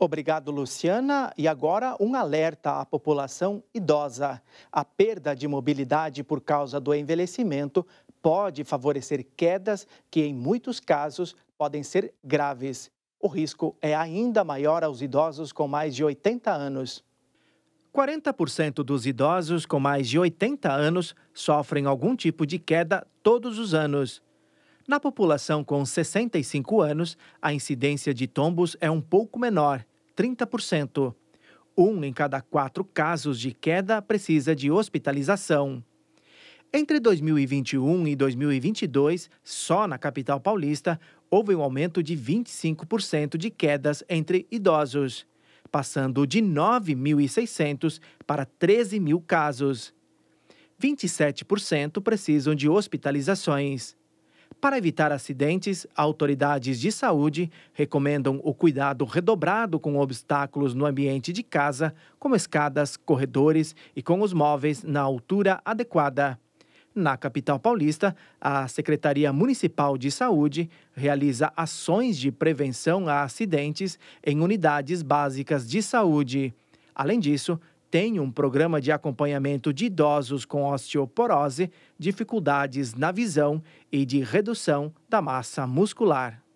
Obrigado, Luciana. E agora, um alerta à população idosa. A perda de mobilidade por causa do envelhecimento pode favorecer quedas que, em muitos casos, podem ser graves. O risco é ainda maior aos idosos com mais de 80 anos. 40% dos idosos com mais de 80 anos sofrem algum tipo de queda todos os anos. Na população com 65 anos, a incidência de tombos é um pouco menor, 30%. Um em cada quatro casos de queda precisa de hospitalização. Entre 2021 e 2022, só na capital paulista, houve um aumento de 25% de quedas entre idosos, passando de 9.600 para 13.000 casos. 27% precisam de hospitalizações. Para evitar acidentes, autoridades de saúde recomendam o cuidado redobrado com obstáculos no ambiente de casa, como escadas, corredores e com os móveis na altura adequada. Na capital paulista, a Secretaria Municipal de Saúde realiza ações de prevenção a acidentes em unidades básicas de saúde. Além disso, tem um programa de acompanhamento de idosos com osteoporose, dificuldades na visão e de redução da massa muscular.